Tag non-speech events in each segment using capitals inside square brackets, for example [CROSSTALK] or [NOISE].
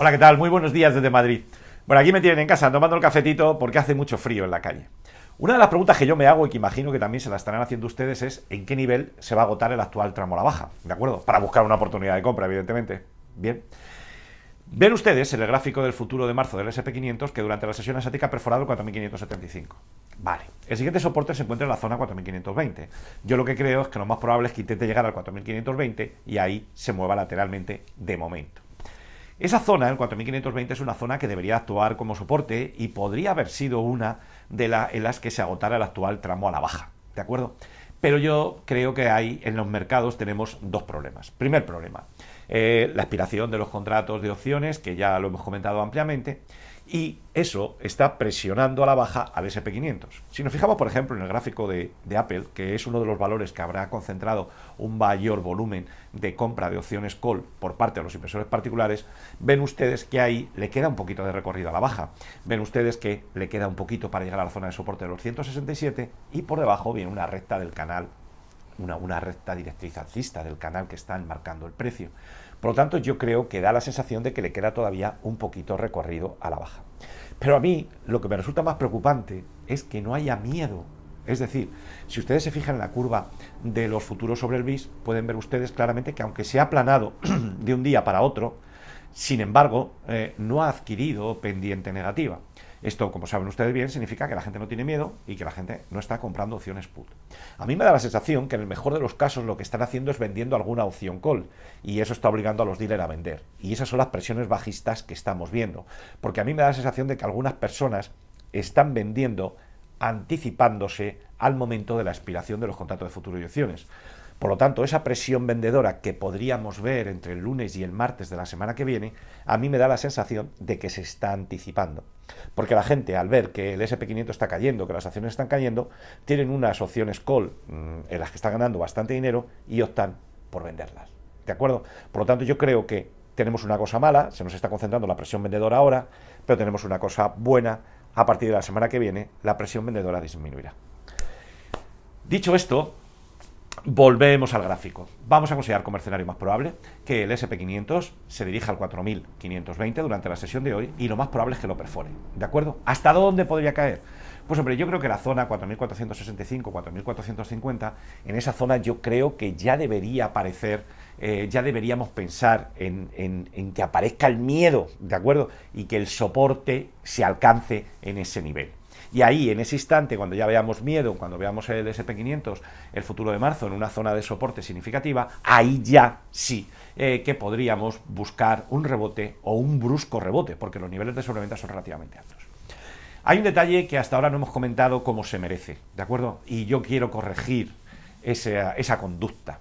Hola, ¿qué tal? Muy buenos días desde Madrid. Bueno, aquí me tienen en casa tomando el cafetito porque hace mucho frío en la calle. Una de las preguntas que yo me hago y que imagino que también se la estarán haciendo ustedes es en qué nivel se va a agotar el actual tramo a la baja, ¿de acuerdo? Para buscar una oportunidad de compra, evidentemente. Bien. Ven ustedes en el gráfico del futuro de marzo del SP500 que durante la sesión asiática ha perforado el 4.575. Vale. El siguiente soporte se encuentra en la zona 4.520. Yo lo que creo es que lo más probable es que intente llegar al 4.520 y ahí se mueva lateralmente de momento. Esa zona, el 4520, es una zona que debería actuar como soporte y podría haber sido una de las en las que se agotara el actual tramo a la baja. ¿De acuerdo? Pero yo creo que ahí, en los mercados tenemos dos problemas. Primer problema, eh, la expiración de los contratos de opciones, que ya lo hemos comentado ampliamente y eso está presionando a la baja al SP500. Si nos fijamos, por ejemplo, en el gráfico de, Apple, que es uno de los valores que habrá concentrado un mayor volumen de compra de opciones call por parte de los inversores particulares, ven ustedes que ahí le queda un poquito de recorrido a la baja. Ven ustedes que le queda un poquito para llegar a la zona de soporte de los 167 y por debajo viene una recta del canal una, recta directriz alcista del canal que está marcando el precio. Por lo tanto, yo creo que da la sensación de que le queda todavía un poquito recorrido a la baja. Pero a mí lo que me resulta más preocupante es que no haya miedo es decir, si ustedes se fijan en la curva de los futuros sobre el BIS, pueden ver ustedes claramente que aunque se ha aplanado [CLEARS THROAT] de un día para otro, sin embargo, eh, no ha adquirido pendiente negativa. Esto, como saben ustedes bien, significa que la gente no tiene miedo y que la gente no está comprando opciones put. A mí me da la sensación que en el mejor de los casos lo que están haciendo es vendiendo alguna opción call y eso está obligando a los dealers a vender. Y esas son las presiones bajistas que estamos viendo. Porque a mí me da la sensación de que algunas personas están vendiendo anticipándose al momento de la expiración de los contratos de futuros y opciones. Por lo tanto, esa presión vendedora que podríamos ver entre el lunes y el martes de la semana que viene, a mí me da la sensación de que se está anticipando. Porque la gente, al ver que el SP500 está cayendo, que las acciones están cayendo, tienen unas opciones call mm, en las que están ganando bastante dinero y optan por venderlas. ¿De acuerdo? Por lo tanto, yo creo que tenemos una cosa mala, se nos está concentrando la presión vendedora ahora, pero tenemos una cosa buena, a partir de la semana que viene la presión vendedora disminuirá. Dicho esto, Volvemos al gráfico. Vamos a considerar como escenario más probable que el SP500 se dirija al 4520 durante la sesión de hoy y lo más probable es que lo perfore. ¿De acuerdo? ¿Hasta dónde podría caer? Pues hombre, yo creo que la zona 4465, 4450, en esa zona yo creo que ya debería aparecer, eh, ya deberíamos pensar en, en que aparezca el miedo, ¿de acuerdo? Y que el soporte se alcance en ese nivel. Y ahí, en ese instante, cuando ya veamos miedo, cuando veamos el SP500, el futuro de marzo, en una zona de soporte significativa, ahí ya sí eh, que podríamos buscar un rebote o un brusco rebote, porque los niveles de sobreventa son relativamente altos. Hay un detalle que hasta ahora no hemos comentado como se merece, ¿de acuerdo? Y yo quiero corregir esa conducta.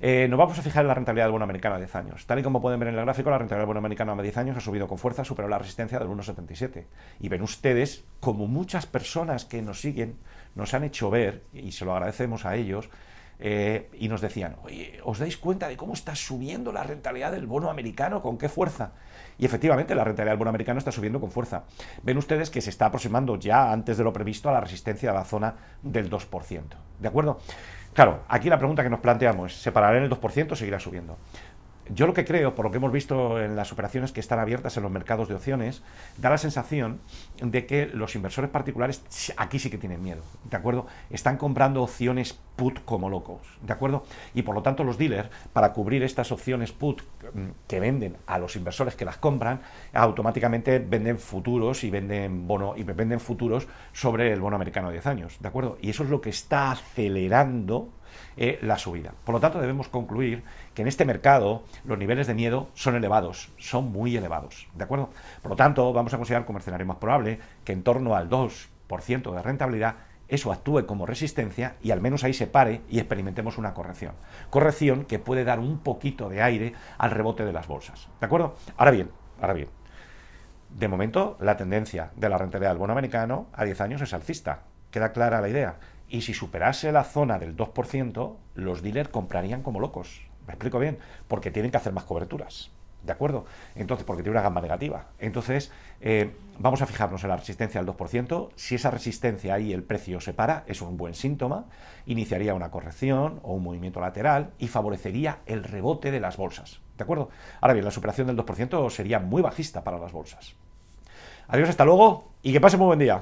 Eh, nos vamos a fijar en la rentabilidad del bono americano a 10 años. Tal y como pueden ver en el gráfico, la rentabilidad del bono americano a 10 años ha subido con fuerza, superó la resistencia del 1,77. Y ven ustedes, como muchas personas que nos siguen, nos han hecho ver, y se lo agradecemos a ellos, eh, y nos decían, oye, ¿os dais cuenta de cómo está subiendo la rentabilidad del bono americano? ¿Con qué fuerza? Y efectivamente la rentabilidad del bono americano está subiendo con fuerza. Ven ustedes que se está aproximando ya antes de lo previsto a la resistencia de la zona del 2%. ¿De acuerdo? Claro, aquí la pregunta que nos planteamos es, ¿se parará en el 2% o seguirá subiendo? Yo lo que creo, por lo que hemos visto en las operaciones que están abiertas en los mercados de opciones, da la sensación de que los inversores particulares aquí sí que tienen miedo, ¿de acuerdo? Están comprando opciones put como locos, ¿de acuerdo? Y por lo tanto los dealers, para cubrir estas opciones put mm, que venden a los inversores que las compran, automáticamente venden futuros y venden bono y venden futuros sobre el bono americano de 10 años, ¿de acuerdo? Y eso es lo que está acelerando eh, la subida. Por lo tanto, debemos concluir que en este mercado los niveles de miedo son elevados, son muy elevados, ¿de acuerdo? Por lo tanto, vamos a considerar como escenario más probable que en torno al 2% de rentabilidad eso actúe como resistencia y al menos ahí se pare y experimentemos una corrección. Corrección que puede dar un poquito de aire al rebote de las bolsas, ¿de acuerdo? Ahora bien, ahora bien, de momento, la tendencia de la rentabilidad del bono americano a 10 años es alcista. ¿Queda clara la idea? Y si superase la zona del 2%, los dealers comprarían como locos. ¿Me explico bien? Porque tienen que hacer más coberturas. ¿De acuerdo? Entonces, porque tiene una gama negativa. Entonces, eh, vamos a fijarnos en la resistencia del 2%. Si esa resistencia ahí el precio se para, es un buen síntoma. Iniciaría una corrección o un movimiento lateral y favorecería el rebote de las bolsas. ¿De acuerdo? Ahora bien, la superación del 2% sería muy bajista para las bolsas. Adiós, hasta luego y que pase muy buen día.